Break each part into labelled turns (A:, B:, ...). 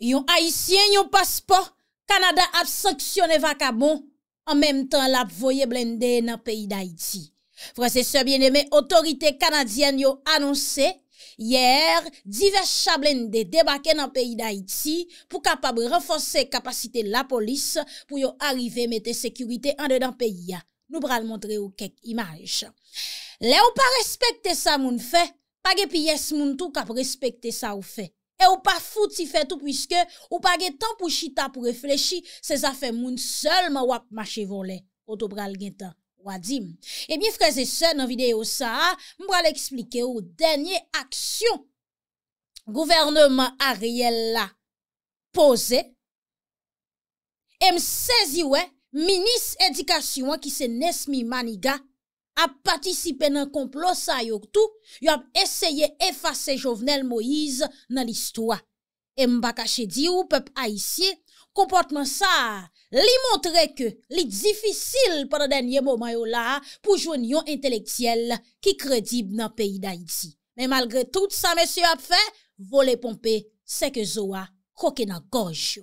A: Yon Haitien yon paspo, Kanada ap sanksyon eva kabon, an menm tan lap voye blende nan peyi d'Haiti. Fransese bien eme, otorite Kanadien yon anonse, yer, divers cha blende debake nan peyi d'Haiti pou kapab renfonse kapasite la polis pou yon arrive mette sekurite an de dan peyi ya. Nou pral montre ou kek imaj. Le ou pa respekte sa moun fe, page piyes moun tou kap respekte sa ou fe. E ou pa foute si fetou pwiske ou pa gen tan pou chita pou reflechi se zafen moun sel ma wap mache volen. Oto pral gen tan wadim. E eh bi freze se nan videyo sa, m pral eksplike ou denye aksyon. Gouvernement a riel la pose. E m sezi we, minis edikasyon ki se nes mi maniga. ap patisipe nan komplos sa yo ktou, yo ap eseye efase jovenel Moïse nan listwa. E mba kache di ou pep Aïsie, komportman sa li montre ke li difisil para denye momayou la pou jwen yon intelektiyel ki kredib nan peyi d'Aïsie. Men malgre tout sa, meseyo ap fe, vole pompe seke zo a koke nan goj.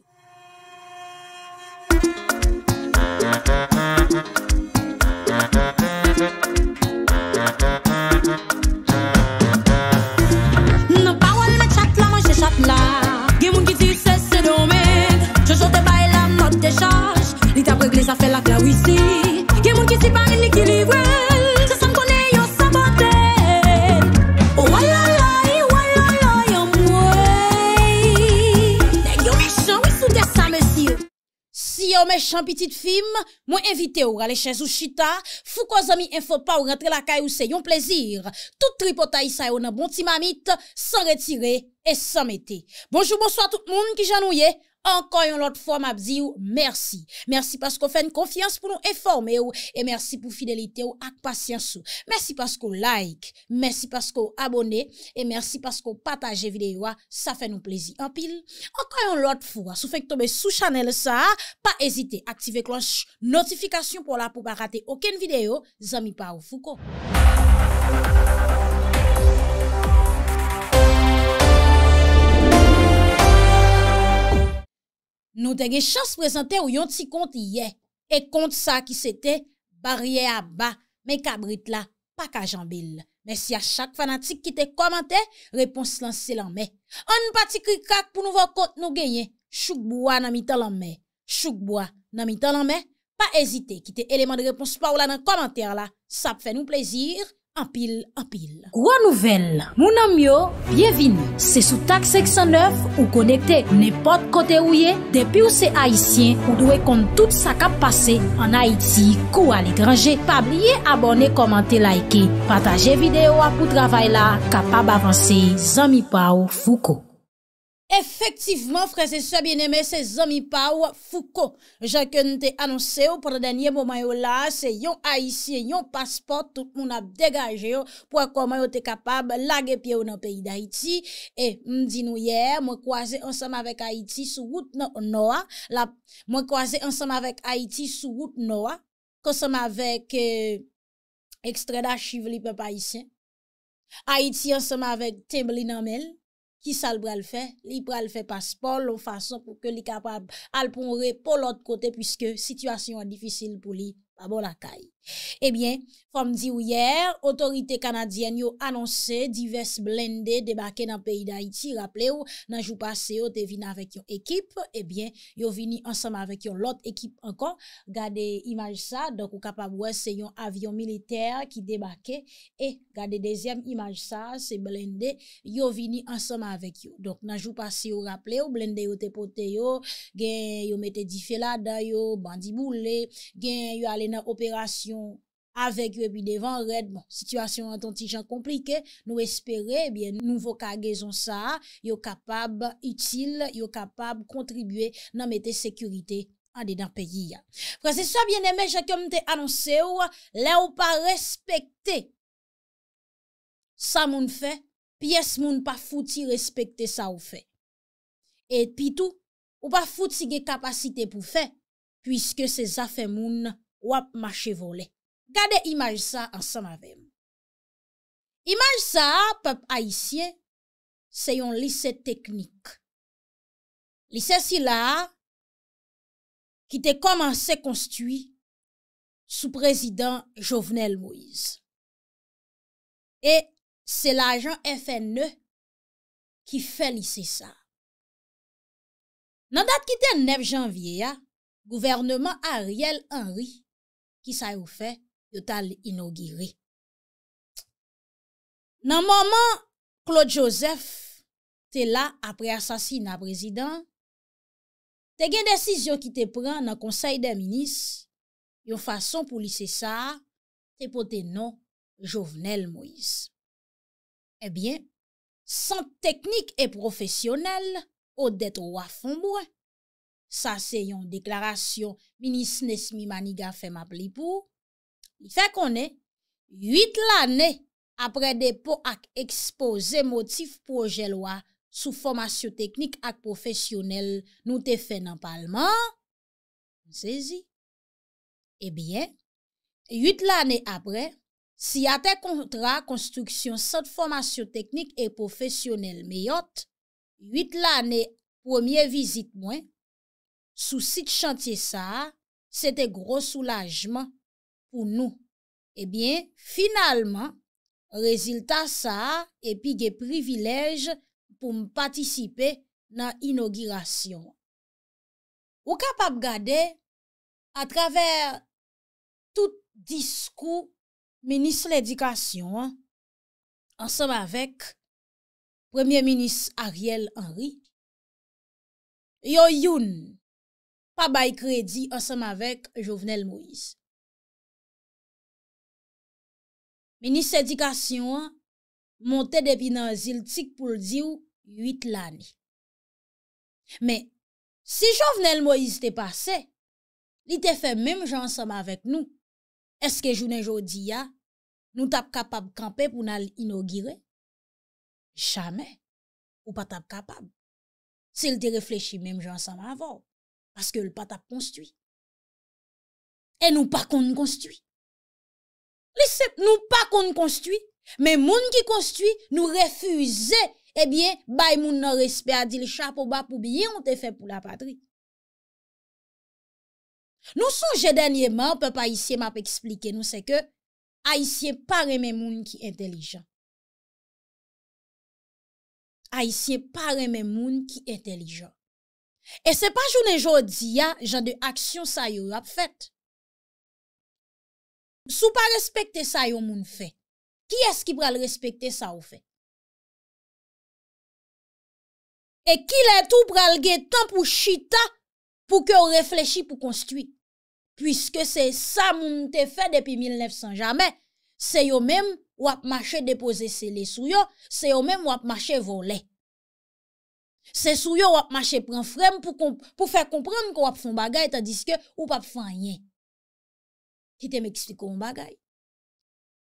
A: chan pitit fim, mwen evite ou gale chen zou chita, fou kwa zami enfo pa ou rentre la kay ou se yon plezir. Tout tripotay sa yo nan bon ti mamit, san retire, e san mete. Bonjou, bonsoy, tout moun ki janou ye. Encore une autre fois, m'a dit merci. Merci parce qu'on fait une confiance pour nous informer et merci pour fidélité ou patience Merci parce qu'on like, merci parce qu'on abonnez et merci parce qu'on partage vidéo ça fait nous plaisir. En pile, encore une autre fois, si vous faites tomber sous channel ça, pas hésiter, activer cloche notification pour la pour pas rater aucune vidéo, zami pas Foucault. Nou te gen chans prezante ou yon ti kont iye. E kont sa ki se te barye a ba. Men kabrit la, pa ka jambil. Men si a chak fanatik ki te komante, repons lanse lanme. An pati krikak pou nou vok kont nou genye. Chouk bwa nan mitan lanme. Chouk bwa nan mitan lanme. Pa ezite ki te eleman de repons pa ou la nan komante la. Sa pfe nou plezir. Apil, apil. Kwa nouvel, moun amyo, bienvin. Se sou tak 609 ou konekte nepot kote ouye, depi ou se Haitien ou dwe kon tout sa kap pase an Haiti kou al ekranje. Pabliye abone, komante, laike. Pataje videyo apou travay la, kapab avanse Zami Pau Fouko. Efektivman, freze, swa bin eme, se zomi pa ou fou kon. Je ke nte anonse ou, pwèr denye mou may ou la, se yon Haitien, yon paspot, tout moun ap degaje ou, pou akwa may ou te kapab lage pye ou nan peyi d'Haiti. E, mdi nou yer, mwen kwaze ansam avèk Haiti sou wout noua, mwen kwaze ansam avèk euh, Haiti sou wout noua, konsam avèk ekstreda chiv li pep Haitien, Haiti ansam avèk temb li nanmel, ki sal bral fe, li bral fe paspol ou fason pou ke li kapab alpon re pou lout kote pwiske situasyon an difisil pou li pa bon akay. Ebyen, fom di ou yer Otorite kanadyen yo anonse Diverse blende debake nan peyi Da iti, rappele ou nan jou pase Yo te vina vek yon ekip Ebyen, yo vini ansama vek yon lot Ekip ankon, gade imaj sa Donk ou kapabwe se yon avyon militer Ki debake, e gade Dezyem imaj sa, se blende Yo vini ansama vek yon Donk nan jou pase yo rappele ou Blende yo te pote yo, gen yo mette Di felada yo, bandi boule Gen yo ale nan operasyon Avèk yo epi devan red Bon, situasyon anton ti jan komplike Nou espere, nou vokage zon sa Yo kapab itil Yo kapab kontribüe Nanmè te sekurite an de dan peyi Kwa se sa bie nemè Jè kèm te anonse ou La ou pa respekte Sa moun fè Pi es moun pa fouti respekte Sa ou fè Et pi tou, ou pa fouti Gè kapasite pou fè Piske se zafè moun wap mache vole. Gade imaj sa ansan avèm. Imaj
B: sa, pep a isye, se yon lise teknik. Lise si la, ki te komanse konstui sou prezident Jovenel Moïse. E, se la jan FNE ki fe lise sa. Nan dat ki ten 9 janvye ya, gouvernement Ariel Henry ki sa yon fè yon tal inogire.
A: Nan maman, Claude Joseph, te la apre asasi nan prezident, te gen desisyon ki te pran nan konsey den minis, yon fason pou lise sa, te pou te nou Jovenel Moïse. Ebyen, eh san teknik e profesyonel, ou det wafonbouè, sa se yon deklarasyon minis nesmi maniga fèm ap li pou, mi fè konè, yut l'anè apre depo ak ekspo zè motif proje lwa sou formasyon teknik ak profesyonel nou te fè nan palman, zè zi, e bie, yut l'anè apre, si ate kontra konstruksyon sot formasyon teknik e profesyonel meyot, yut l'anè premier vizit mwen, Sou sit chantiye sa, se te gro soulajman pou nou. Ebyen, eh finalman, rezilta sa epi ge privilej pou m patisipe nan inogirasyon.
B: Ou kapap gade, atraver tout diskou menis l'edikasyon, ansanm avek, Premier Menis Ariel Henry, pa bay kredi ansem avèk Jouvenel Moïse. Meni sedikasyon an, monte depi nan ziltik pou l diw 8 lani.
A: Men, si Jouvenel Moïse te pase, li te fe mèm jansam avèk nou, eske jounen jodi ya, nou tap kapab kampe pou nan inogire?
B: Chame, ou pa tap kapab, se li te reflechi mèm jansam avò. Aske l patap konstwi. E nou pa kon konstwi. Lisep nou pa kon konstwi, men moun ki
A: konstwi nou refuze, e eh bie bay moun nan respe adil chapo ba pou biye an te fe pou la patri. Nou souje denye man, pe pa isye map eksplike nou seke, a isye pare men moun ki entelijan.
B: A isye pare men moun ki entelijan. E se pa jounen jodi ya jan de aksyon sa yo ap fèt. Sou pa respekte sa yo moun fèt. Ki eski pral respekte sa yo fèt? E ki lè tou pral gètan pou chita pou ke ou reflechi pou konstuit. Puiske se sa
A: moun te fèt depi 1900 jamè. Se yo mèm wap mache depose se lè sou yo. Se yo mèm wap mache volè. Se sou yo wap mache pran frem pou fèr kompran kwa wap fon bagay tadiske ou wap fon yen. Ki te mèk stikou wap bagay.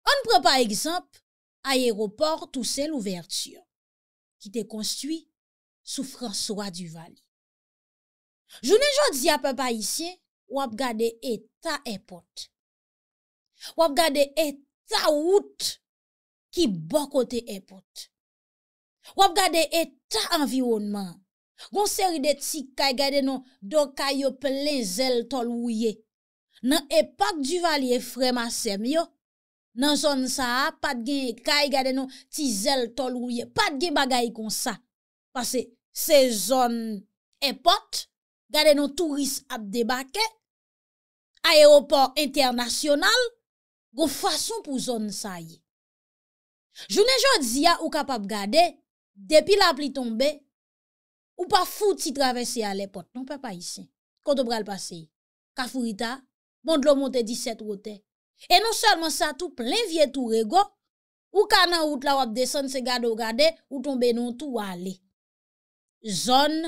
A: An pran pa egzamp ayeroport ou sel ouverture ki te konstwi sou François Duval. Jounen jò di apè pa isye wap gade etta epote. Wap gade etta wout ki bokote epote. Wap gade eta anvironman, gonseri de ti kay gade nou do kay yo ple zel tol wye. Nan epak du vali e frema sem yo, nan zon sa a pat gen kay gade nou ti zel tol wye. Pat gen bagay kon sa, pase se zon epat, gade nou turis ap debake, a eropor internasyonal, goun fason pou zon sa yi. Depi la pli tombe, ou pa foute si travesse a le pot. Non pe pa isi. Konto bra l'paseyi. Kafou rita, bond lo monte 17 rotè. E non selman sa tou plen vie tou rego, ou ka nan out la wak desen se gado gade, ou tombe non tou wale. Zon,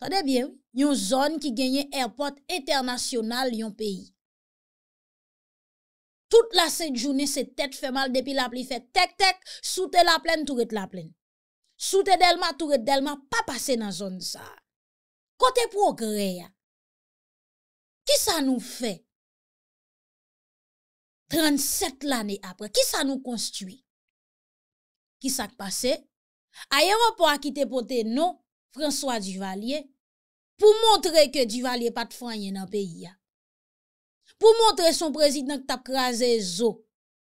A: tade bien, yon zon ki genye airport eternasyonal yon peyi. Tout la set jouni se tet fè mal depi la pli fè tek tek, sou te la plen tou ret la plen. Soute delman, touret delman, pa pase nan zon zan.
B: Kote progre ya. Ki sa nou fe? 37 lane apre, ki sa nou konstui?
A: Ki sa k pase? Aye wap wakite pote nou François Duvalier pou montre ke Duvalier pat fanyen nan peyi ya. Pou montre son prezident tap krasen zo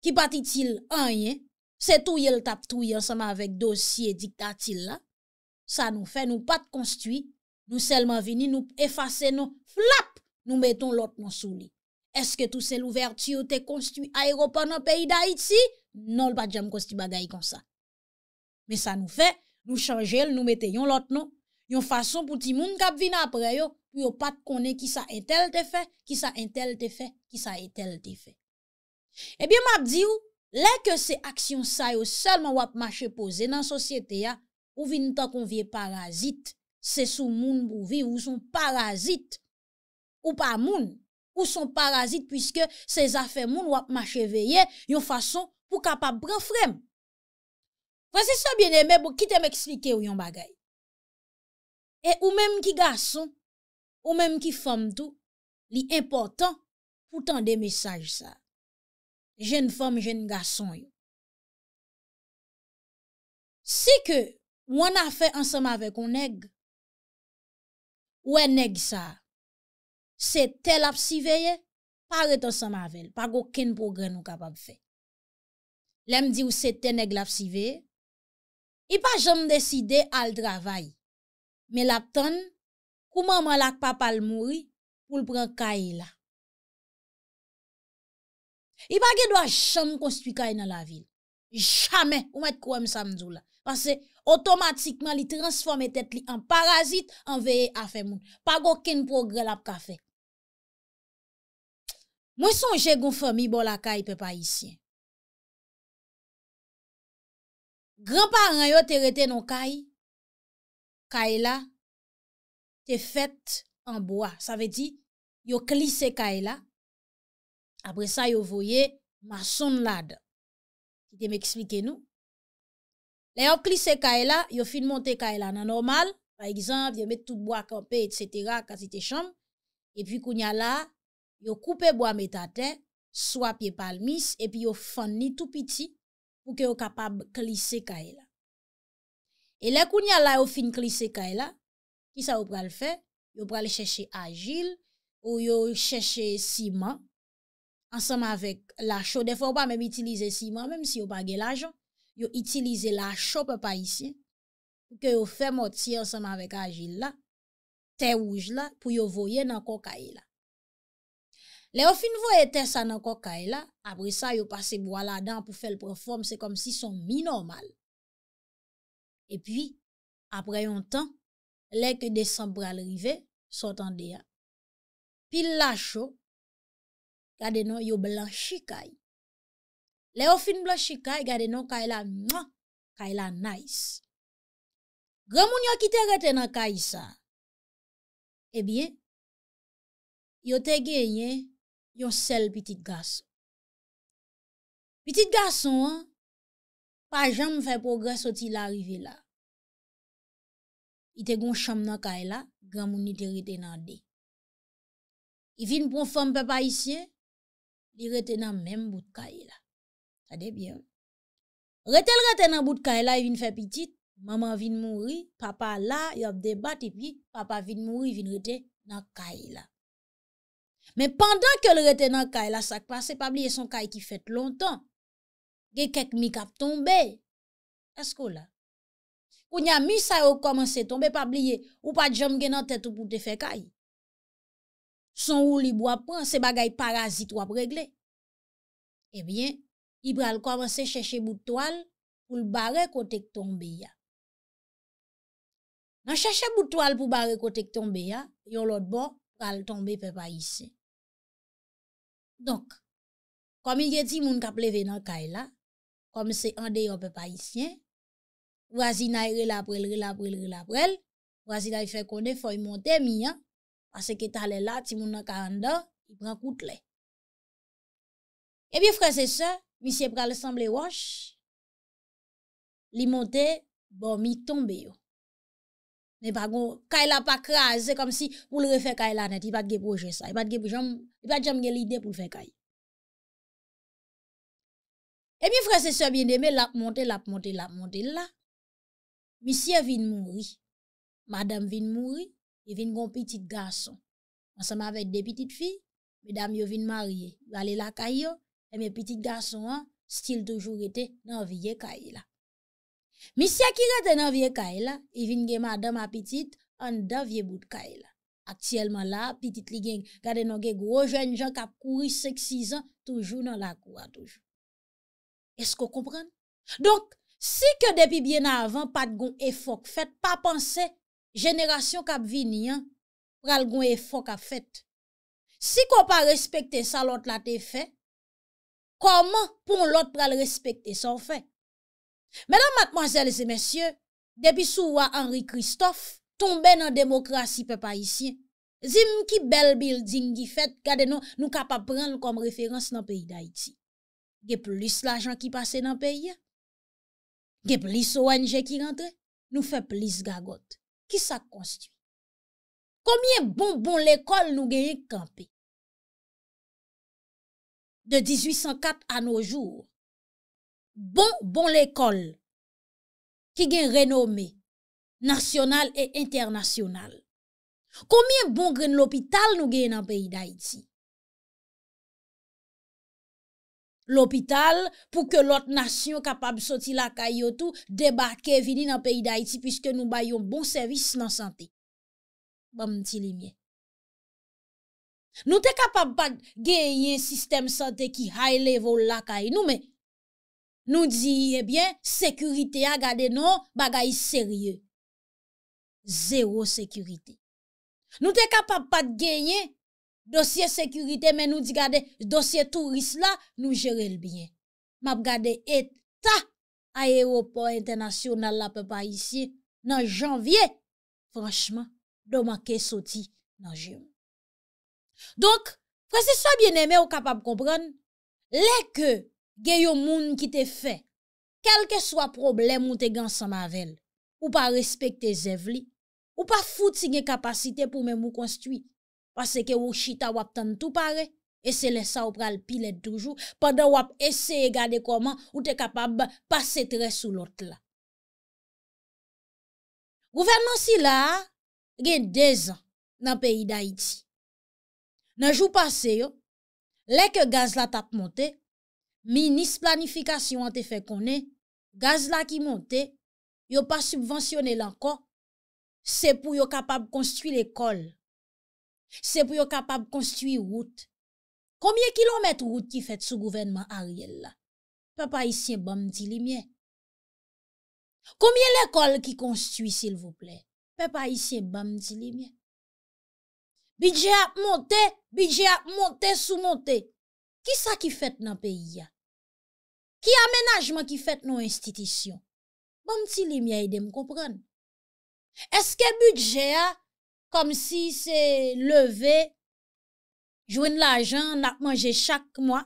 A: ki pati til anyen. Se touye l tap touye anseman avèk dosye diktatil la, sa nou fe nou pat konstwi, nou selman vini nou efase nou flap, nou meton lot non souli. Eske tou se louverti ou te konstwi a Eropa nou peyi da iti, non l pat jam konsti bagay kon sa. Men sa nou fe, nou chanje l, nou meten yon lot non, yon fason pou ti moun kap vina apre yo, pou yo pat kone ki sa entel te fe, ki sa entel te fe, ki sa entel te fe. Ebyen map di ou, Lè ke se aksyon sa yo selman wap mache pose nan sosyete ya, ou vin tan kon vie parazit, se sou moun bou vi ou son parazit, ou pa moun, ou son parazit, pwiske se zafè moun wap mache veye yon fason pou kapap brefrem. Fransi sa bine mè pou kitem ekslike ou yon bagay. E ou mèm ki gason, ou mèm ki fom tou, li importan pou
B: tan de mesaj sa. jen fom, jen gason yo. Si ke wan a fe ansamave kon neg, wè neg sa, se te lap siveye, pare
A: tan ansamave, pa goken progrè nou kapab fe. Lem di ou se te neg lap siveye, i pa jom deside al travay, me lap ton, kouman man lak papal mouri, pou l pran kaye la. I bagye dwa chanm konstwi kay e nan la vil. Chame, ou met kouem sa mdou la. Pase, otomatikman li transforme tet li an parazit
B: an veye afe moun. Pag oken progre la ap kafe. Mwen sonje goun fè mi bol la kay e pe pa isyen. Granparen yo te rete nan kay, kay la, te fèt an boa. Sa ve di, yo klise kay la,
A: apre sa yo voye mason lad, ki te m'eksplike nou. Le yo klise kaela, yo fin monte kaela nan normal, pa egzamp, yo met tout bo akampe, et cetera, kazi te chanm, e pi kounya la, yo koupe bo ametate, swapye palmis, e pi yo fanni tout piti, pou ke yo kapab klise kaela. E le kounya la yo fin klise kaela, ki sa yo pral fe, yo pral cheshe agil, ou yo cheshe siman, ansanman avèk la chò, defon pa mèm itilize si man, mèm si yo bagè la jò, yo itilize la chò pe pa isi, pou ke yo fèm oti ansanman avèk agil la, te wouj la, pou yo voye nan koka e la. Le yo fin voye te sa nan koka e la, apre sa yo pase mwa la dan pou fèl preform, se kom si son mi
B: normal. E pi, apre yon tan, le ke desembre al rive, sot an deyan. Pi la chò,
A: Gade nou yo blanshi kay. Le yo fin blanshi kay, gade nou kay la mwa,
B: kay la nais. Gwamoun yo ki te rete nan kay sa. Ebyen, yo te genyen, yon sel pitit gason. Pitit gason, pa jan mwen fè progres oti la rive la. I te goun chanm nan kay la, gwamoun ni te rete nan de. I vin pou fèm pe pa isye, li rete nan mèm bout kaye la. Sa de byan. Rete l
A: rete nan bout kaye la, i e vin fè pitit, maman vin mouri, papa la, yop debat, i e pi, papa vin mouri, vin rete nan kaye la. Men pandan ke l rete nan kaye la, sak pa se pabliye son kaye ki fèt lontan, ge kek mi kap tombe, tasko la. Pou nya mi sa yo komanse tombe, pa blye, ou pa jom gen nan tèt ou bout de fè kaye. son ou li bwa pran, se bagay parazit
B: wap regle. Ebyen, eh li pral komanse chèche bout toal pou l barè kote k tombe ya. Nan chèche bout toal pou barè kote k tombe ya, yon lot bon pral tombe pe pa isye.
A: Donk, komil ye di moun ka pleve nan kaj la, kom se ande yo pe pa isye, wazina yi e relaprel, relaprel, relaprel, wazina yi e fè konde fò yi monte mi ya, Pase ke talè la, ti moun nan karendan, ki pran kout lè.
B: E bi fresè sè, misye pralè sanble wòsh, li montè, bo mi tombe yo. Ne bagon, kèy la
A: pa kreze, kom si moul refè kèy la net, i bat ge proje sa, i bat jam gelide pou fè
C: kèy.
B: E bi fresè sè, mwen de mè, lè ap montè, lè ap montè, lè ap montè, lè ap montè la, misye vin mouri, madame vin mouri,
A: evin goun pitit gason. Ansem avet de pitit fi, mi dam yo vin marye, yo ale la kayo, e mi pitit gason an, stil toujou rete nan vie kaye la. Misya ki rete nan vie kaye la, evin gen ma dam apitit, an dan vie bout kaye la. Aktiyelman la, pitit li gen gade nan gen gro jen jan kap kouri sek 6 an, toujou nan la kouwa toujou. Esko kompren? Donk, si ke depi bien avan, pat goun efok, fet pa panse, Generasyon kap vini an, pral gwen e fok ap fèt. Si ko pa respekte sa lot la te fè, koman pou lot pral respekte sa ou fè? Mè nan matman zèl zè mèsyè, depi sou wa Henri Christophe, tombe nan demokrasi pe pa isyen, zim ki bel building ki fèt, kade nou nou kap ap pran kom referans nan peyi d'Aiti. Ge plis la jan ki pase nan peyi,
B: ge plis o anje ki rentre, nou fè plis gagot. Ki sa konstiw? Komiye bon-bon l'ekol nou genye kampe? De 1804 a nou jour, bon-bon l'ekol
A: ki gen renome nasyonal e internasyonal. Komiye bon gen l'opital nou genye nan peyi da iti? l'opital pou ke lot nasyon kapab soti lakay yo tou, debake vini nan peyi da iti pwiske nou bayon bon servis nan sante. Bam bon, nti li mwen. Nou te kapab pa genye sistem sante ki high level lakay nou men. Nou diye eh bien, sekurite a gade nou bagay serye. Zero sekurite. Nou te kapab pa genye Dosye sekurite men nou di gade dosye turis la nou jere l biye. Map gade eta ayeropor internasyon la pe pa isye nan janvye. Franschman, do manke soti nan janvye. Donk, fwese swa bieneme ou kapap kompran, leke gen yo moun ki te fe, kelke swa problem moun te gan sa mavel, ou pa respekte zevli, ou pa fwote si gen kapasite pou men mou konstwi, Pase ke ou chita wap tan tou pare, ese lè sa ou pral pilè toujou, padan wap ese e gade koman ou te kapab pase tre sou
B: lot la. Gouvernansi la gen dez an nan peyi da iti. Nan jou pase yo, lè
A: ke gaz la tap monte, minis planifikasyon an te fe konen, gaz la ki monte, yo pa subvensyone lanko, se pou yo kapab konstwi l'ekol. Se pou yo kapab konstwi wout, komye kilomet wout ki fet sou gouvenman a riel la? Pe pa isye bam ti limye. Komiye lekol ki konstwi sil vople? Pe pa isye bam ti limye. Bidje ap monte, bidje ap monte sou monte. Ki sa ki fet nan peyi ya? Ki amenajman ki fet nan institisyon? Bam ti limye ide m kopren. Eske bidje ya? Kom si se leve, jwen la jan, nap manje chak mwa,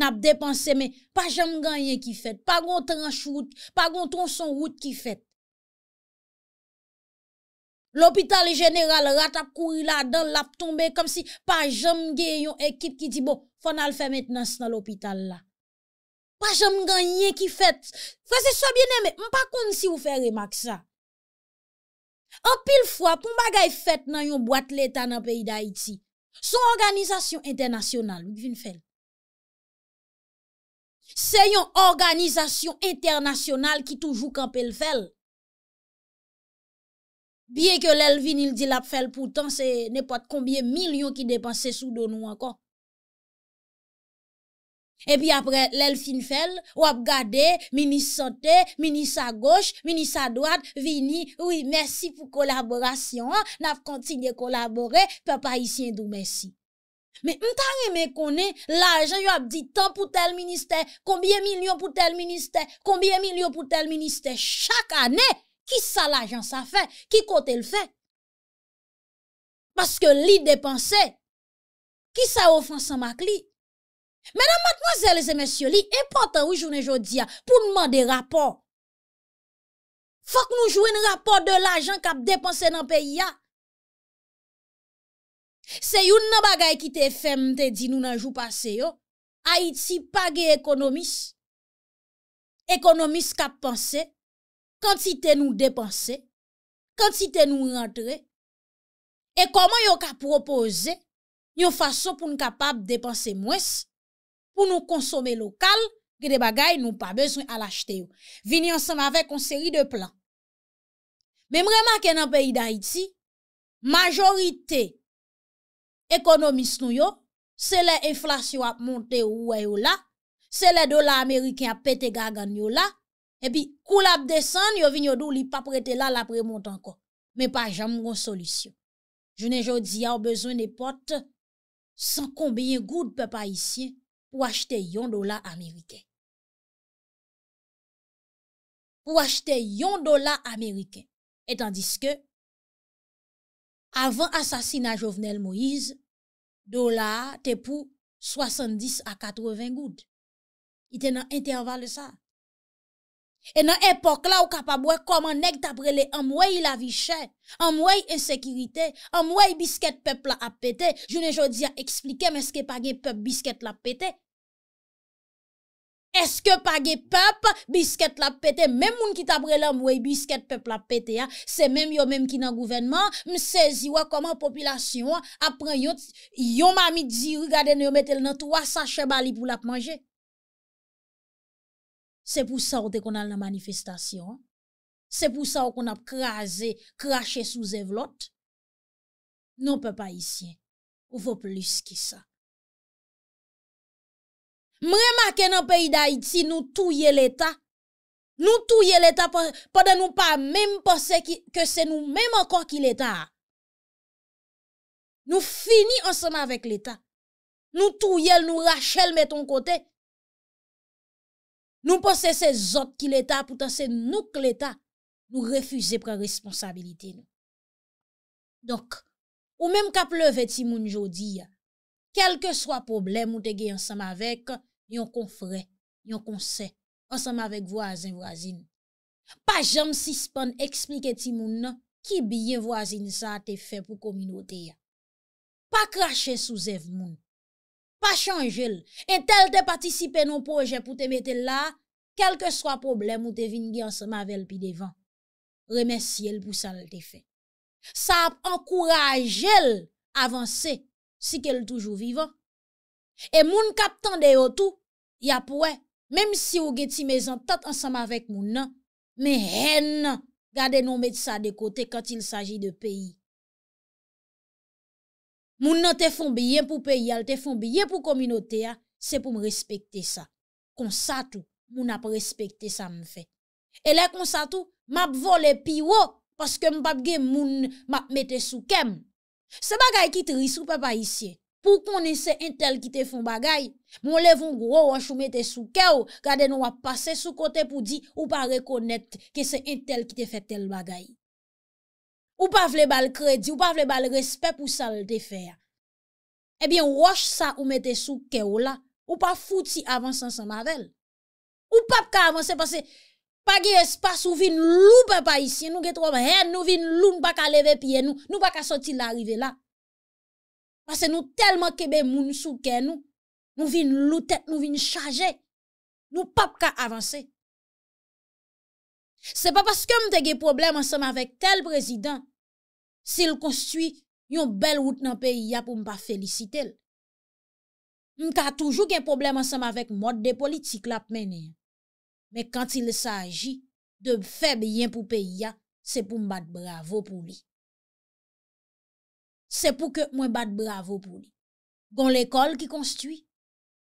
A: nap depanse men, pa jom ganyen ki fet, pa gon tranche wout, pa gon tronson wout ki fet. L'opital general rat ap kouri la dan, lap tombe, kom si pa jom ganyen yon ekip ki di bo, fon alfe metnans nan l'opital la. Pa jom ganyen ki fet, fwese so bieneme, mpa koun si wou fe remak sa. An pil fwa, pou bagay fèt nan yon boat letan nan peyi da iti, son organizasyon internasyonal mi vin fèl.
B: Se yon organizasyon internasyonal ki toujou kapel fèl. Biye ke lèl vin il dil ap
A: fèl, poutan se ne pat kombye milyon ki depanse sou donon akon. E pi apre lèl fin fel, wap gade, mini sa te, mini sa goche, mini sa doat, vini, oui, mersi pou kolaborasyon, naf kontinye kolaboré, pe pa yisi endou mersi. Me mta nye mè konè, l'ajan yo ap di, tan pou tel minister, konbye milyon pou tel minister, konbye milyon pou tel minister, chak anè, ki sa l'ajan sa fè, ki kote l'fè? Paske li depanse, ki sa oufansan mak li? Menan matmozèl zè mèsyò li, e potan wè jounè jò diya pou nman de rapor.
B: Fòk nou jwè n rapor de l'ajan kap depanse nan peyi ya. Se youn nan bagay ki te fèm te di nou nan jwou pase yo,
A: Haïti page ekonomis. Ekonomis kap panse, kantite nou depanse, kantite nou rentre. E koman yon ka propose, yon fason pou n kapap depanse mwes. ou nou konsome lokal, ki de bagay nou pa bezwen al achete yo. Vini ansem avek an seri de plan. Memreman ke nan peyi da iti, majorite ekonomis nou yo, se le enflasyon ap monte ou weyo la, se le dola Ameriken ap pete gagan yo la, epi kou la ap desen, yo vini yo dou li pa prete la la premonte anko. Men pa jam moun solisyon.
B: Jounen joudi ya ou bezwen de pot, san konbiyen gout pe pa isye, pou achete yon dolar Ameriken. Pou achete yon dolar Ameriken. Etan diske,
A: avan asasina Jovenel Moïse, dolar te pou 70 a 80 goud. Ite nan interval sa. E nan epok la ou kapabwe koman nek tabrele amwey la vi chè, amwey ensekirite, amwey biskèt pep la apete, jounen jodi a eksplike men eske page pep biskèt la apete. Eske page pep biskèt la apete, men moun ki tabrele amwey biskèt pep la apete ya, se men yo men ki nan gouvenman, msezi wa koman popilasyon apren yot, yon mami di rigade nou metel nan 300 chè bali pou lap manje. Se pou sa ou de kon al nan manifestasyon. Se pou sa ou kon ap krasè, krasè sou ze vlot.
B: Non pe pa isye. Ou vo plus ki sa. Mrema ke nan peyi da iti nou touye l'Etat. Nou
A: touye l'Etat pa de nou pa mèm pose ke se nou mèm akon ki l'Etat.
B: Nou fini ansama vek l'Etat. Nou touye l, nou rache l meton kote. Nou posese zot ki leta, poutan se
A: nouk leta, nou refuze pre responsabilite nou. Donk, ou menm ka pleve ti moun jodi, kelke swa problem ou te ge yon sam avek, yon konfre, yon konse, ansam avek wazin-wazin. Pa jom sispan eksplike ti moun ki non, biye wazin sa te fe pou kominote ya. Pa krashe sou zev moun. pa chanjel, entel te patisipe nou proje pou te metel la, kelke swa problem ou te vin ge ansama vel pi devan, remensi el pou sal te fe. Sa ap ankourajel avanse, si ke l toujou vivan. E moun kap tan de otou, ya pouwe, mem si ou geti mezan tat ansama vek moun nan, me hen nan, gade nou met sa de kote katil saji de peyi. Moun nan te fon biyen pou peyi al, te fon biyen pou kominote a, se pou m respekte sa. Kon sa tou, moun ap respekte sa m fe. E le kon sa tou, m ap vole piwo, paske m papge moun m ap mette sou kem. Se bagay ki tris ou pa pa isye, pou konen se entel ki te fon bagay, moun levon gro wanshou mette sou kew, kade nou ap pase sou kote pou di ou pa rekonet ke se entel ki te fe tel bagay. Ou pas vle bal crédit, ou pa vle bal respect pou ça le te Eh bien, wosh ça ou mette sou ke ou la, ou pas fouti avans ensemble avec Ou pape' ka parce que pa ge espace ou vin lou pe ici, nous nou ge trobe hen, nou vin lou, nou pa ka leve pied nou, nou pa ka soti
B: la là. la. que nou ben ke kebe moun sou ke nou, nou vin lou Nous nou vin chaje, nou pas ka que Se
A: pa que mte ge problem ensemble avec tel président si l konstwi yon bel wout nan peyi ya pou m pa felicite l. M ka toujou gen problem ansem avèk mod de politik la pmenen. Me kant il sa aji de feb yon pou peyi ya, se pou m bat bravo pou li. Se pou ke mwen bat bravo pou li. Gon l ekol ki konstwi,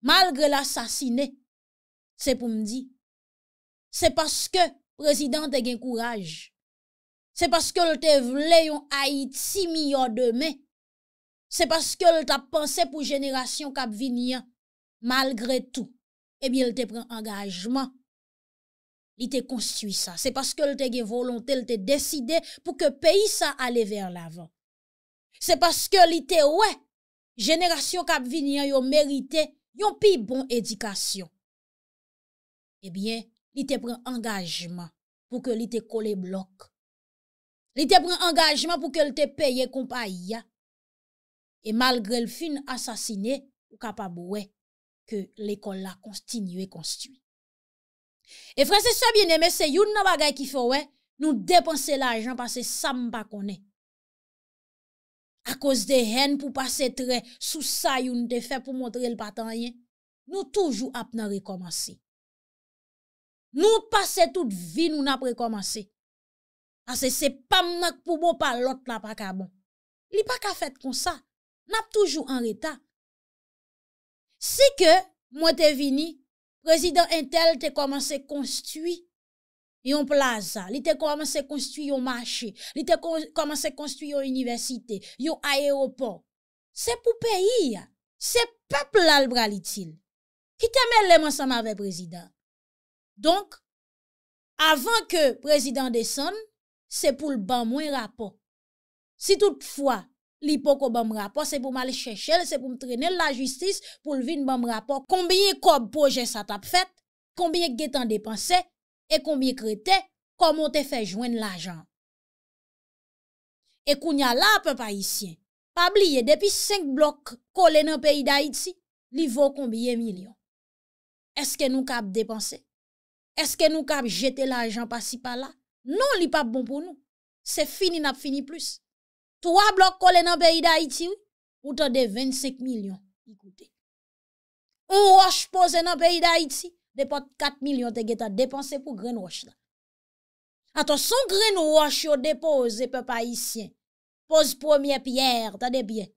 A: malgre la sasine, se pou m di, se paske prezident e gen kouraj. se paske l te vle yon hait si milyon de men, se paske l ta panse pou jenerasyon kapvinian, malgre tou, e bie l te pren angajman, li te konstwi sa, se paske l te ge volante, l te deside pou ke peyi sa ale ver lavan, se paske li te we, jenerasyon kapvinian yon merite, yon pi bon edikasyon, e bie li te pren angajman, pou ke li te kole blok, Li te pren angajman pou ke li te peye kompa iya. E malgre l fin asasine ou kapab wè ke l ekol la kontinu e konstiwi. E fransè sa bine mè se yon nan bagay ki fò wè nou depanse la ajan pase samba konè. A kòz de hen pou pase tre sou sa yon de fè pou montre l patan yon nou toujou ap nan rekomansè. Nou pase tout vi nou nan prekomansè. Ase se pam nak poubo pa lot la pa kabon. Li pa ka fet kon sa. Nap toujou an reta. Se ke mwen te vini, prezident entel te komanse konstuy yon plaza, li te komanse konstuy yon mache, li te komanse konstuy yon universite, yon ayeropor. Se pou peyi ya. Se pepl al bralitil. Ki teme lèman sa mave prezident. Donk, avan ke prezident deson, se pou l ban mwen rapor. Si toutfwa, li pou kou ban mwen rapor, se pou mal chèchè, se pou m trenè la jistis, pou l vin ban mwen rapor, konbye kob pou jè satap fèt, konbye gètan depanse, e konbye kretè, kom mwen te fè jwen l ajan. E kounya la, pe pa isyen, pa blye, depi 5 blok kolè nan peyi da itsi, li vò konbye milyon. Eske nou kab depanse? Eske nou kab jète l ajan pasi pa la? Non li pa bon pou nou. Se fini nap fini plus. 3 blok kole nan beyi da iti ou, ou ta de 25 milyon. Ikoute. 1 wosh pose nan beyi da iti, depote 4 milyon te geta depanse pou gren wosh la. Atos, son gren wosh yo depose pe pa isyen, pose premier pierre, ta de bien.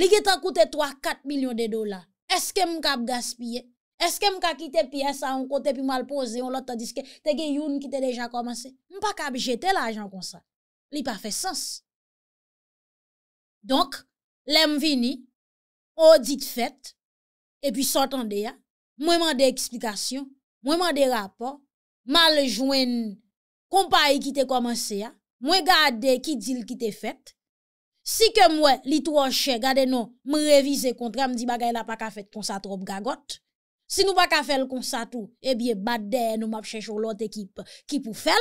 A: Li geta koute 3-4 milyon de dola. Eske mkap gaspye? Eske m ka kite piye sa an kon te pi mal pose, an lot ta diske te gen youn ki te deja komanse. M pa ka bi jete la ajan kon sa. Li pa fe sens. Donk, lem vini, o dit fete, epi sotande ya, mwen man de eksplikasyon, mwen man de rapor, mal jwen kompa yi ki te komanse ya, mwen gade ki dil ki te fete, si ke mwe li tou an che gade nou, m revize kontra m di bagay la pa ka fete kon sa trop gagote, Si nou pa ka fèl kon sa tou, ebyè badè nou map chèchon lot ekip
B: ki pou fèl.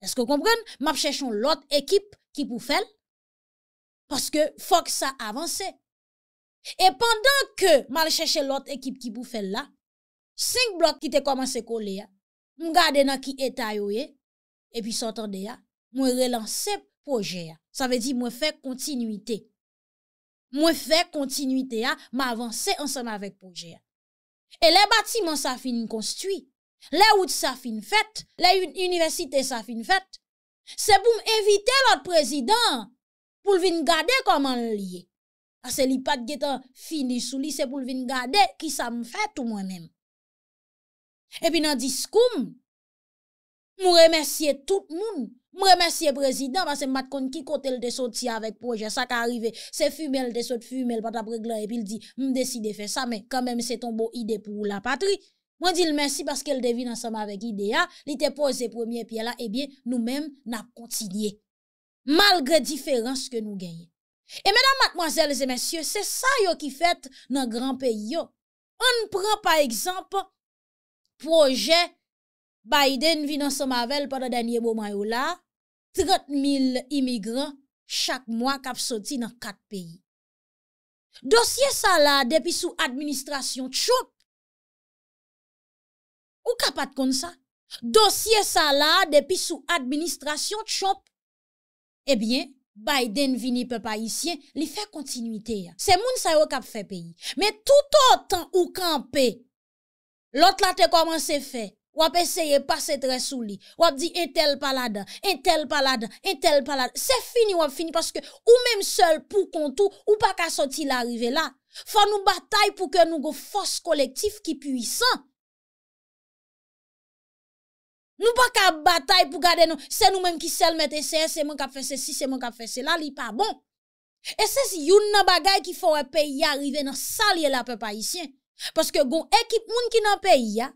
B: Eskou kompren? Map chèchon lot ekip ki pou fèl. Paske fòk sa avansè. E
A: pandan ke map chèchè lot ekip ki pou fèl la, 5 blok ki te komanse kole ya, mga dena ki etayowe, epi sotande ya, mwen relansè proje ya. Sa vè di mwen fè kontinuitè. Mwen fè kontinuitè a, m'avansè ansan avèk pou jè. E le batiman sa fin konstwi, le oud sa fin fèt, le universite sa fin fèt. Se pou m'invite lòt prezident pou lvin gade koman liye. Ase li pat gètan finisou li, se pou lvin gade ki sa m'fèt ou mwen mèm. E pi nan diskoum, mou remersye tout moun. Mwen remensye prezident, vase mwen mat kon ki kote l de soti avèk proje, sa ka arrive, se fume, l de sote fume, l pat ap regle, epil di, mwen deside fè sa, men, kame mwen se ton bo ide pou la patri. Mwen di l mensi, paske l de vinansama avèk ide ya, li te pose premier piè la, ebyen, nou mèm nap kontidye. Malgre diferans ke nou genye. E menan, matmoazèl, zè mensyo, se sa yo ki fèt nan gran peyo. Tret mil imigran chak mwa kap soti nan kat peyi. Dosye sa la depi sou administrasyon tchop. Ou kap at kon sa? Dosye sa la depi sou administrasyon tchop. Ebyen, eh Biden vini pe pa isyen li fe kontinuiteya. Se moun sa yo kap fe peyi. Me toutotan ou kanpe, lot la te koman se fey. Wap eseye pase tre sou li. Wap di entel palada, entel palada, entel palada. Se fini wap fini. Paske ou menm sel pou kontou, ou pa ka soti la rive la. Fa nou batay pou ke nou go fos kolektif ki puisan. Nou pa ka batay pou gade nou. Se nou menm ki sel mette se, se moun ka fese si, se moun ka fese la. Li pa bon. E se si youn nan bagay ki fowe peyi a rive nan salye la pepa isyen. Paske gon ekip moun ki nan peyi ya.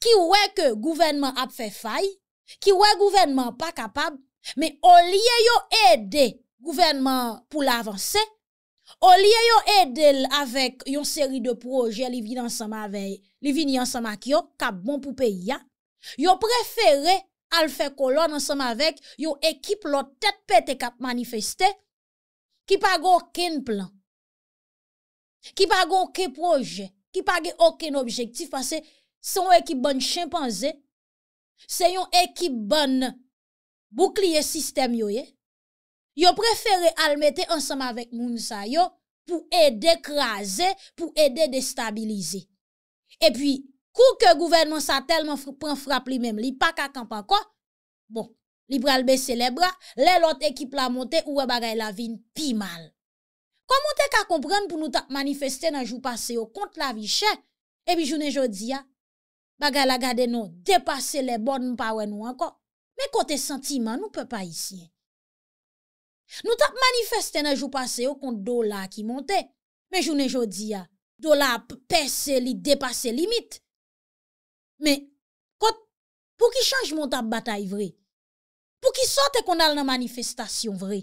A: Ki wè ke gouvenman ap fè fay, ki wè gouvenman pa kapab, me o liye yo edè gouvenman pou l'avansè, o liye yo edè l'avek yon seri de proje li vin ansama kyo, kap bon pou pe yon, yo preferè al fè kolon ansama vek yo ekip lò tet pète kap manifeste, ki pa go oken plan, ki pa go oken proje, ki pa ge oken objektif, pase ekip, Se yon ekip bon chimpanzé, se yon ekip bon boukliye sistem yoye, yon prefere almete ansama vek moun sa yon pou ede krasé, pou ede destabilize. E pi, kou ke gouvenman sa telman panfrap li menm li, pa ka kampan kon, bon, li pralbe se lebra, le lot ekip la monte ou e bagay la vin pi mal. Kon moun te ka kompren pou nou ta manifeste nan jou pase yo kont la vi chè, bagay la gade nou depase le bon mpa we nou anko, men kote sentiman nou pe pa isye. Nou tap manifeste nan jou pase yo kont do la ki monte, men jounen joudi ya, do la pese li depase limit. Men, kote, pou ki chanj monta batay vre? Pou ki sote kon al nan manifestasyon vre?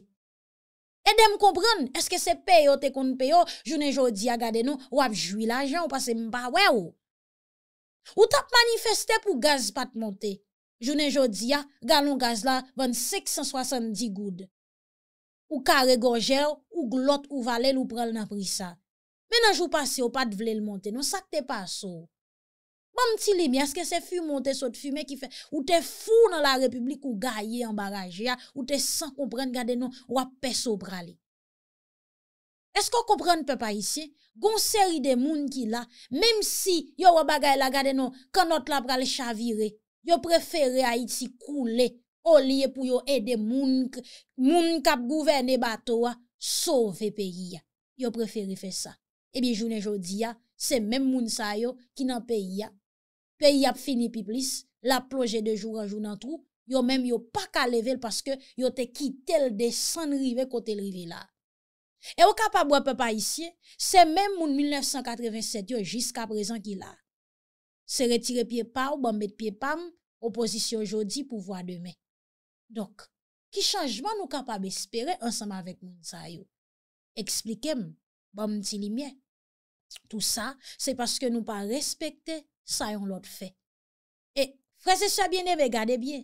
A: E dem kompran, eske se peyo te kon peyo, jounen joudi ya gade nou, wap jwi la jan ou pase mpa we yo. Ou tap manifeste pou gaz pat monte, jounen jodi ya, galon gaz la, van 670 goud. Ou kare gorje, ou glot, ou valel, ou pral napri sa. Menaj ou pase, ou pat vlel monte, nou sakte pa aso. Ban mti lemi, aske se fume monte, sot fume ki fe, ou te fou nan la republik ou gaye ambaraje ya, ou te san komprende gade nou wap peso pralik. Esko kopren pe pa isye, goun seri de moun ki la, mem si yo wabagay la gade nou, kanot la pral chavire, yo preferi a iti koule, olye pou yo ede moun, moun kap gouverne batowa, sove pe iya. Yo preferi fe sa. Ebi jounen jodi ya, se mem moun sa yo, ki nan pe iya. Pe iya p finipi plis, la ploje de joun an joun an trou, yo mem yo pa ka level, paske yo te kitel de san rive kote rive la. E ou kapap wè pe pa isye, se mèm moun 1987 yo jiska prezant ki la. Se retire piepaw, bom met piepam, oposisyon jodi pou vwa demè. Donk, ki chanjman nou kapap espere ansanm avèk moun sa yo? Eksplikem, bom ti ni mè. Tout sa, se paske nou pa respekte, sa yon lot fe. E, frese soye bine ve gade bine,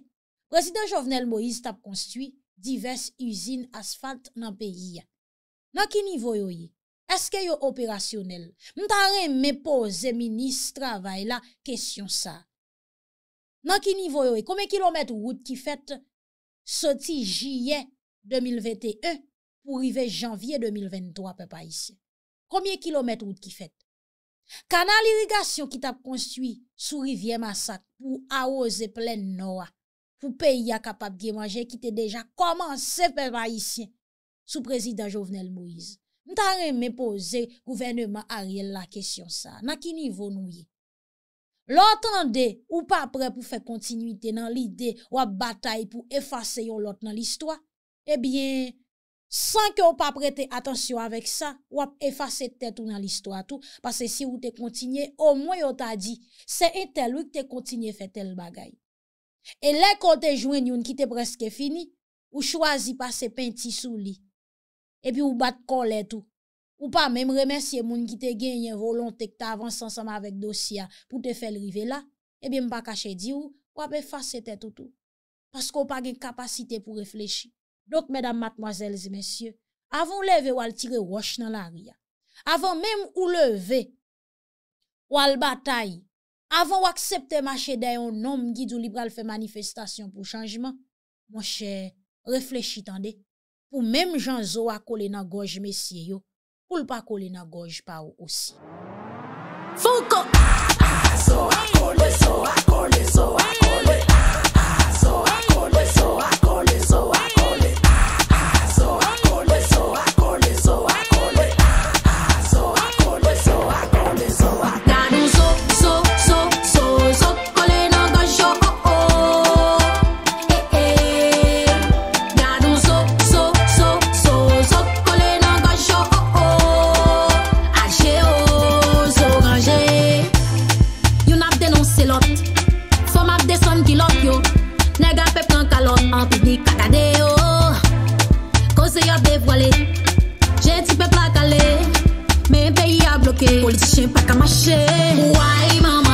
A: Prezident Jovenel Moïse tap konstui divers usine asfalt nan peyi ya. Nan ki nivou yo yi, eske yo operasyonel? Mta ren me pose, zemini, stravay la, kesyon sa. Nan ki nivou yo yi, kome kilomet wout ki fet, soti jiyen 2021, pou rive janvye 2023, pe pa yisi. Kome kilomet wout ki fet? Kanal irrigasyon ki tap konstwi sou rivye masak, pou awo ze plen noa, pou pe yi a kapap ge manje, ki te deja komanse, pe pa yisi. sou prezident Jovenel Moïse. Nta reme pose, gouvernement a riel la kesyon sa, na ki nivou nouye. Lòt an de, ou pa pre pou fè kontinuitè nan l'ide, wap batay pou efase yon lot nan l'istwa, ebyen, eh san ki ou pa prete atensyon avek sa, wap efase tè tou nan l'istwa tou, pase si ou te kontinye, ou mwen yo ta di, se entel wik te kontinye fè tel bagay. E lè kon te jwen yon ki te preske fini, ou chwazi pase penti sou li, et puis ou bat colle tout ou pas même remercier moun qui te gagné volonté que t'avance ensemble avec dossier pour te faire arriver là et eh bien pas cacher di ou ou fasse tête tout tout parce qu'on pas gen capacité pour réfléchir donc mesdames mademoiselles et messieurs avant lever ou al tirer roche dans la ria avant même ou lever ou al bataille avant ou accepter marcher d'un homme qui dit libre faire manifestation pour changement mon cher réfléchis tendez Ou mem jan zo akole na goj mesye yo, pou l pa akole na goj pa ou osi.
D: Politiche pra camaché. Uai, mamãe.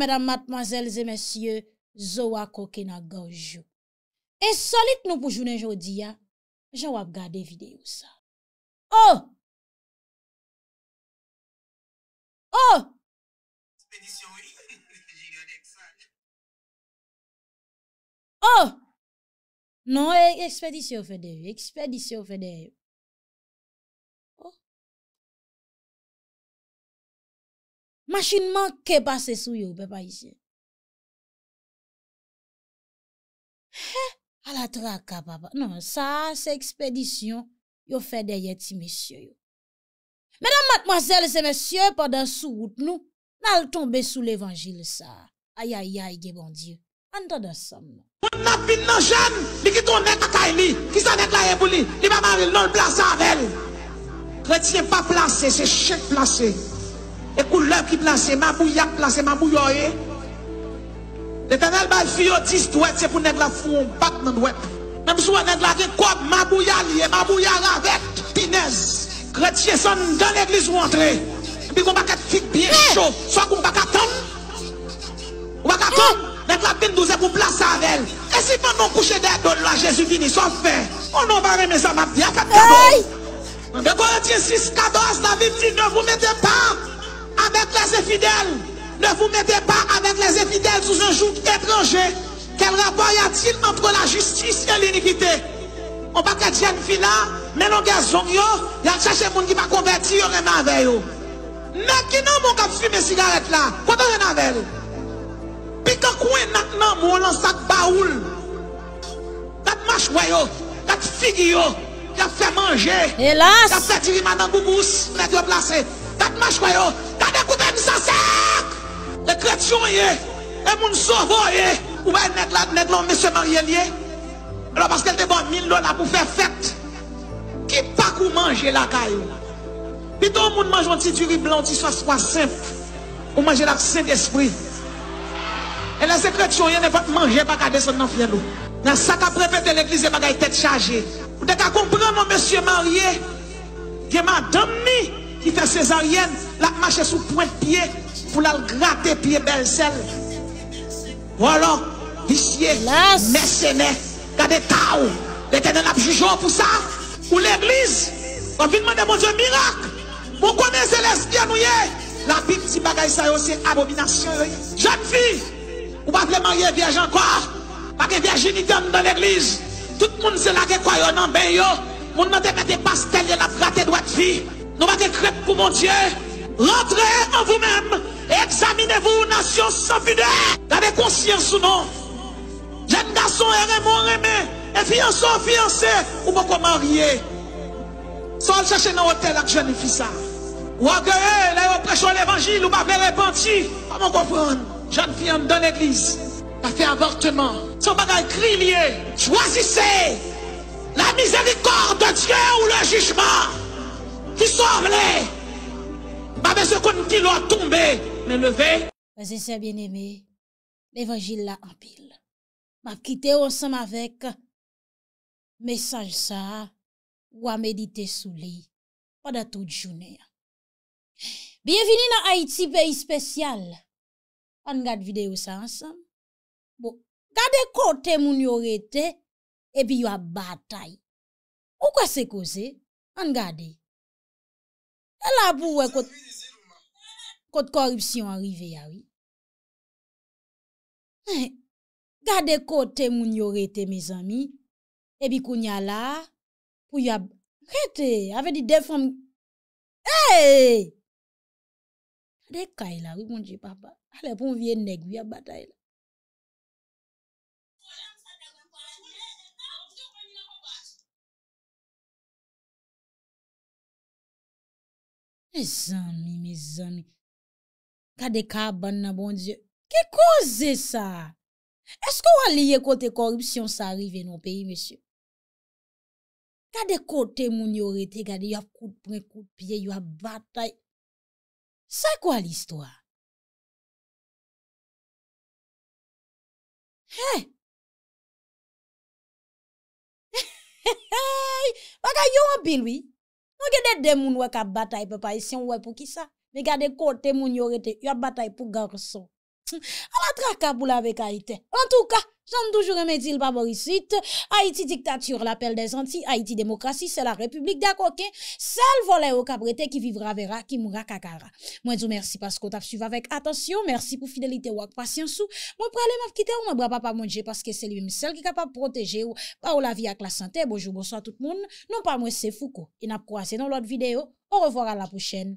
A: mèdam matmazèl zè mèsyè, zò wakò kè nan gòjò. E solit nou pou jounen jò
B: di ya, jò wap gade videyo sa. Oh! Oh! Expedisyon yi, jè gade eksan. Oh! Non, ekspedisyon fè de yi, ekspedisyon fè de yi. Machinman ke pase sou yo, pepa isye. He, ala traka papa. Non, sa, se ekspedisyon, yo fede yeti mesye yo. Mèdam
A: matmozèl se mesye, pwadan sou wout nou, nan l tombe sou l evanjil sa. Ayayay, ge bon diyo. An do dan som. Mèdam matmozèl se mesye,
E: pwadan sou l evanjil sa. Mèdam matmozèl se mesye, pwadan sou l evanjil sa. E kou lèm ki plase, mabouyak plase, mabouyoye. Le tenèl bay fiyotist wet, se pou nèk la foun patman wet. Mèm sou wè nèk la gen kòp, mabouyaliye, mabouyara wet. Pinez, kredje son nan l'eglis wantre. Mbi kon bakat fik biye chow, sa kon bakat ton. Kon bakat ton, nèk la bin nou zèk wou plase avèl. E si fèm nou kouche dèk don la, jesu vini son fè. On nou barè me sa mabdi akat kado. Bon. Mbi kon retye sis kado, sa la vitin nou vou metè pa. avec les infidèles. Ne vous mettez pas avec les infidèles sous un jour étranger. Quel rapport y a-t-il entre la justice et l'iniquité On va qu'à dire une là, mais non, gazon, yo, y a cherché gens qui va convertir, on est Mais qui n'a mon qui fume cigarette là Quand on un avec Puis quand on nak nan mon un sac baoul, kat marche yo, dat figue yo, kat fait manger, kat fait tirer madame boubous, kat yo placé, Dat marche yo, choye, e moun sohoye ou wè net lò, net lò mè se marye liye, lò paske l te bon min lò la pou fè fèt ki pak ou manje la kajou pi ton moun manjonti tu ri blan ti sa swa semp ou manje lak sen espri e la sekret choye ne fòt manje pa kade se nan fè lò nan sa ka prefète l'eklize bagay tèt chajé ou de ta komprè moun mè se marye ki mè dammi ki fè sezaryen la mâche sou pwèn pye pour la gratter pied belle selle. Voilà, vicieux, mercenaire, gardez taou. L'éternel a jugé pour ça. Ou l'église, on vient demander mon Dieu miracle. Vous connaissez l'esprit nous La petite dit bagaille ça c'est abomination. Jeune fille, vous ne pouvez pas marier vierge encore. Pas de virginité dans l'église. Tout le monde c'est là vous croit dans ben yo. Mon que te pastels pastel la gratter droite fille. Nous va te crêpes pour mon Dieu. Rentrez en vous-même. Eksaminevou ou nasyon sa fide! Gade konsyens ou non? Jen gason ere moun reme E fiyan son fiyanse Ou mou koman rye? Sol chache nan otel ak jen fisa Ou ak e, la yo prechon l'evangil Ou mame repenti A mou kompran, jen fiyan don eklis A fe avorteman Sol bagay kri liye Chwazise la mizerikor de Diyo ou le jichman Ki sorle Mame se konn ki lwa tombe me lever.
A: bien aimé. L'évangile là en pile. M'a quitté ensemble avec message ça ou à méditer sous lit pendant toute journée. Bienvenue dans Haïti, pays spécial. On regarde vidéo ça ensemble.
B: Bon, gardez côté moun et puis yo a bataille. Pourquoi c'est causé? On regarde. Et là, pour Kote koripsyon arive ya wi.
A: Gade kote moun yo rete, me zami. Ebi koun ya la. Pou ya brete. Ave di defon. Hey! Eh! Gade kai la, ripon di papa. Ale pou mwen vye neg, vya batay la.
B: Me zami, me zami. Kade kaban nan bon diyo. Kikoze
A: sa? Esko waliye kote korupsyon sa arrive nan peyi, mesyo?
B: Kade kote moun yorete, kade yon koupren, koupyen, yon batay? Sa kwa l'istwa? He! He! Mwaka yon wapilwi, mwakede demoun wakabatay pepa, esyon
A: wapou ki sa? Mais gardez côté moun yo rete, bataille pour garçon. À la traka pour la Haïti. En tout cas, j'en toujours aimé dit pas Borisite. Haïti dictature, l'appel des Antilles, Haïti démocratie, c'est la République d'Akoké. Seul volet au cabreté qui vivra verra, qui mourra kakara. Moi, je vous merci parce que t'as suivi avec attention. Merci pour fidélité ou patience. Moi, problème m'a quitté ou m'a papa manger parce que c'est lui-même qui est capable de protéger ou pas ou la vie avec la santé. Bonjour, bonsoir tout le monde. Non pas moi, c'est Foucault. Et n'a croisé dans l'autre vidéo. Au revoir à la prochaine.